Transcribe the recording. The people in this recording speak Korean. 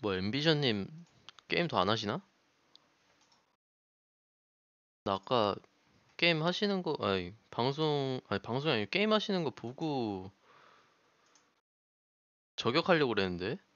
뭐 엠비션님 게임 도안 하시나? 나 아까 게임 하시는 거 아니 방송 아니 방송이 아니고 게임 하시는 거 보고 저격하려고 그랬는데